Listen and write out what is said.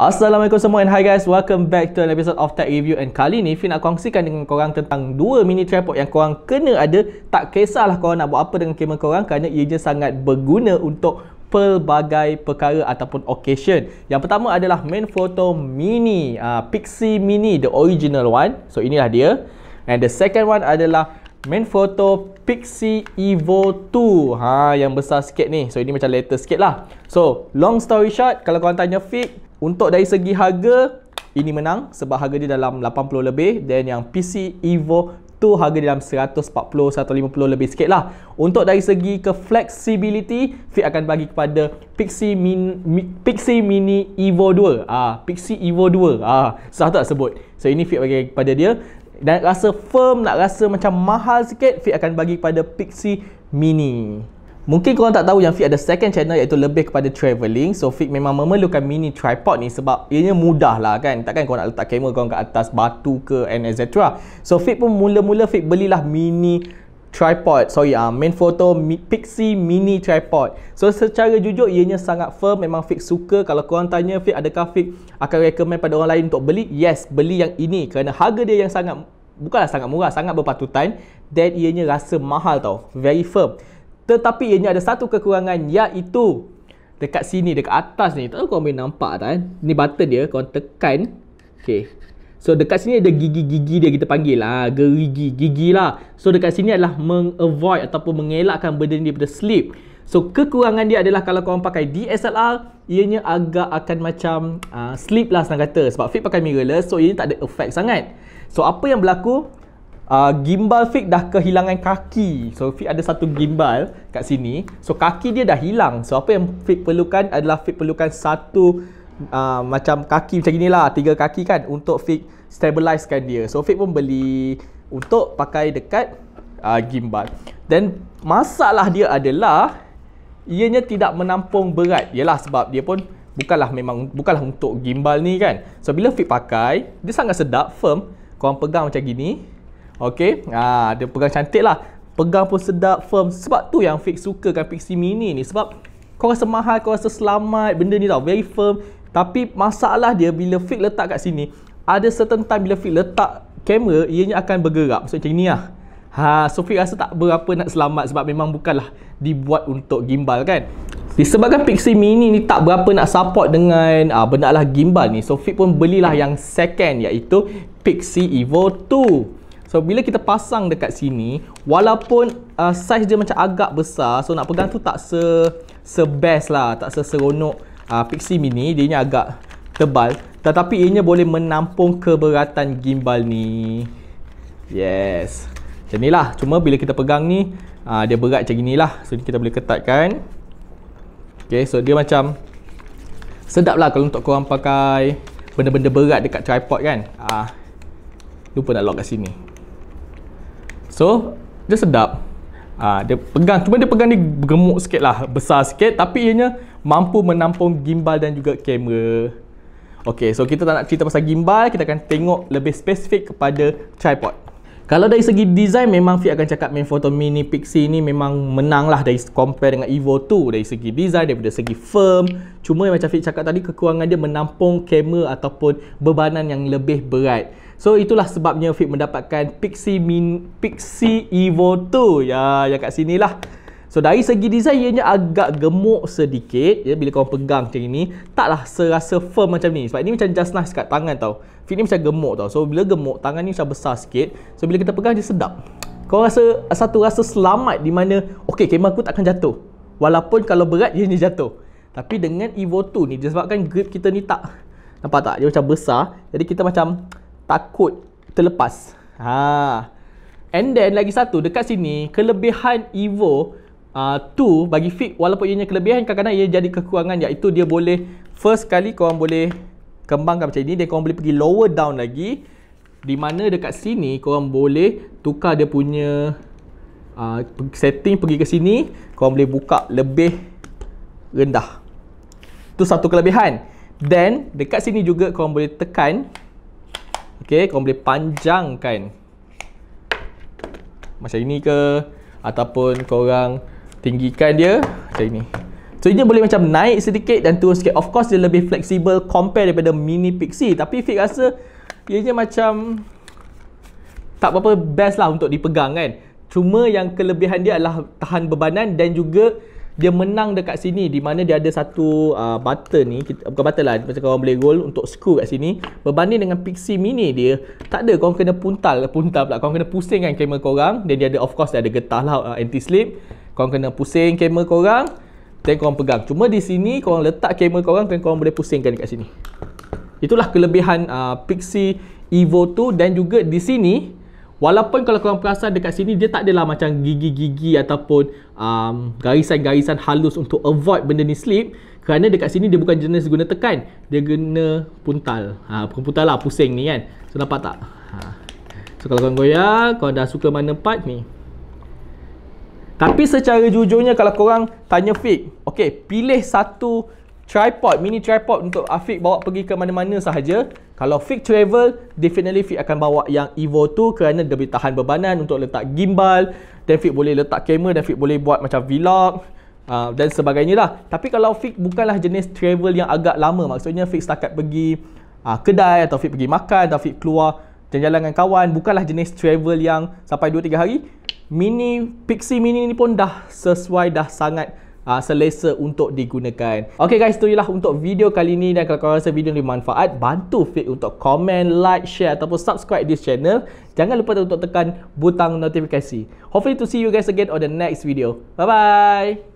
Assalamualaikum semua and hi guys Welcome back to an episode of Tech Review And kali ni Finn nak kongsikan dengan korang tentang Dua mini tripod yang korang kena ada Tak kisahlah korang nak buat apa dengan kamera korang Kerana ia ianya sangat berguna untuk pelbagai perkara ataupun occasion. Yang pertama adalah main photo mini, uh, Pixie Mini the original one. So inilah dia. And the second one adalah Main foto Pixie Evo 2 ha, Yang besar sikit ni So ini macam latest sikit lah So long story short Kalau korang tanya Fit, Untuk dari segi harga Ini menang Sebab harga dia dalam 80 lebih Dan yang PC Evo 2 Harga dalam 140-150 lebih sikit lah Untuk dari segi ke flexibility Fik akan bagi kepada Pixie Mini, Pixie Mini Evo 2 ha, ah, Pixie Evo 2 ha, ah, Susah tak sebut So ini Fit bagi kepada dia dan rasa firm nak rasa macam mahal sikit Fit akan bagi pada Pixie Mini Mungkin korang tak tahu yang Fit ada second channel iaitu lebih kepada travelling So Fit memang memerlukan mini tripod ni sebab ianya mudah lah kan Takkan korang nak letak kamera korang kat atas batu ke and etc So Fit pun mula-mula Fit belilah mini tripod sorry uh, main photo Mi, pixie mini tripod so secara jujur ianya sangat firm memang fix suka kalau korang tanya fit adakah fit akan recommend pada orang lain untuk beli yes beli yang ini kerana harga dia yang sangat bukanlah sangat murah sangat berpatutan dan ianya rasa mahal tau very firm tetapi ianya ada satu kekurangan iaitu dekat sini dekat atas ni tak tahu kau boleh nampak tak kan eh? ni button dia Kau tekan okay So dekat sini ada gigi-gigi dia kita panggil lah Gerigi, gigi lah So dekat sini adalah mengavoid ataupun mengelakkan benda ni daripada slip So kekurangan dia adalah kalau korang pakai DSLR Ianya agak akan macam uh, ah, slip lah senang kata Sebab Fit pakai mirrorless so ini tak ada effect sangat So apa yang berlaku Uh, gimbal Fik dah kehilangan kaki So Fik ada satu gimbal kat sini So kaki dia dah hilang So apa yang Fik perlukan adalah Fik perlukan satu uh, macam kaki macam inilah tiga kaki kan untuk fix stabilizekan dia so fix pun beli untuk pakai dekat uh, gimbal dan masalah dia adalah ianya tidak menampung berat ialah sebab dia pun bukanlah memang bukanlah untuk gimbal ni kan so bila fit pakai dia sangat sedap firm korang pegang macam gini Okay, ha, dia pegang cantik lah pegang pun sedap firm sebab tu yang fix sukakan Pixie Mini ni sebab kau rasa mahal kau rasa selamat benda ni tau very firm tapi masalah dia bila fit letak kat sini, ada certain time bila fit letak kamera, ianya akan bergerak. Maksudnya macam ni lah. Ha, so fit rasa tak berapa nak selamat sebab memang bukanlah dibuat untuk gimbal kan. Disebabkan Pixie Mini ni tak berapa nak support dengan ah benda lah gimbal ni. So fit pun belilah yang second iaitu Pixie Evo 2. So bila kita pasang dekat sini walaupun uh, ah, saiz dia macam agak besar so nak pegang tu tak se se lah tak seseronok uh, ah, Pixi Mini dia ni agak tebal tetapi ianya boleh menampung keberatan gimbal ni yes macam ni cuma bila kita pegang ni uh, dia berat macam ni so kita boleh ketatkan ok so dia macam sedap lah kalau untuk korang pakai benda-benda berat dekat tripod kan uh, lupa nak lock kat sini so dia sedap uh, dia pegang cuma dia pegang ni gemuk sikit lah besar sikit tapi ianya mampu menampung gimbal dan juga kamera. Okay, so kita tak nak cerita pasal gimbal, kita akan tengok lebih spesifik kepada tripod. Kalau dari segi design memang Fit akan cakap main Manfrotto Mini Pixie ni memang menang lah dari compare dengan Evo 2 dari segi design daripada segi firm. Cuma yang macam Fit cakap tadi kekurangan dia menampung kamera ataupun bebanan yang lebih berat. So itulah sebabnya Fit mendapatkan Pixie Min Pixie Evo 2 ya yang kat sinilah. So dari segi design ianya agak gemuk sedikit ya bila kau pegang macam ini taklah serasa firm macam ni sebab ini macam just nice kat tangan tau. Fit ni macam gemuk tau. So bila gemuk tangan ni macam besar sikit. So bila kita pegang dia sedap. Kau rasa satu rasa selamat di mana okey kamera aku takkan jatuh. Walaupun kalau berat dia ni jatuh. Tapi dengan Evo 2 ni disebabkan grip kita ni tak nampak tak dia macam besar jadi kita macam takut terlepas. Ha. And then lagi satu dekat sini kelebihan Evo uh, tu bagi fit walaupun ianya kelebihan kadang-kadang ia jadi kekurangan iaitu dia boleh first kali korang boleh kembangkan macam ni dia korang boleh pergi lower down lagi di mana dekat sini korang boleh tukar dia punya uh, setting pergi ke sini korang boleh buka lebih rendah tu satu kelebihan then dekat sini juga korang boleh tekan ok korang boleh panjangkan macam ini ke ataupun korang tinggikan dia macam ini so ini boleh macam naik sedikit dan turun sikit of course dia lebih fleksibel compare daripada mini pixie tapi Fik rasa ianya macam tak apa best lah untuk dipegang kan cuma yang kelebihan dia adalah tahan bebanan dan juga dia menang dekat sini di mana dia ada satu uh, button ni kita, bukan button lah macam korang boleh roll untuk screw kat sini berbanding dengan Pixie Mini dia tak ada korang kena puntal puntal pula korang kena pusing kan kamera korang dan dia ada of course dia ada getah lah uh, anti-slip kau kena pusing kamera kau orang, then kau pegang cuma di sini korang letak kamera kau orang, dan kau boleh pusingkan dekat sini itulah kelebihan uh, Pixie Evo 2 dan juga di sini walaupun kalau korang perasan dekat sini dia tak adalah macam gigi-gigi ataupun um, garisan-garisan um, halus untuk avoid benda ni slip kerana dekat sini dia bukan jenis guna tekan dia guna puntal ha, bukan puntal lah pusing ni kan so nampak tak ha. so kalau kau goyang kau dah suka mana part ni tapi secara jujurnya kalau korang tanya Fik, okey, pilih satu tripod, mini tripod untuk Afiq bawa pergi ke mana-mana sahaja. Kalau Fik travel, definitely Fik akan bawa yang Evo tu kerana dia boleh tahan bebanan untuk letak gimbal. Dan Fik boleh letak kamera dan Fik boleh buat macam vlog. Uh, dan sebagainya lah. Tapi kalau Fik bukanlah jenis travel yang agak lama, maksudnya Fik setakat pergi uh, kedai atau Fik pergi makan atau Fik keluar jalan-jalan dengan kawan bukanlah jenis travel yang sampai 2 3 hari mini Pixi mini ni pun dah sesuai dah sangat uh, selesa untuk digunakan. Okay guys, tu ialah untuk video kali ni dan kalau korang rasa video ni bermanfaat, bantu Fit untuk komen, like, share ataupun subscribe this channel. Jangan lupa untuk tekan butang notifikasi. Hopefully to see you guys again on the next video. Bye-bye!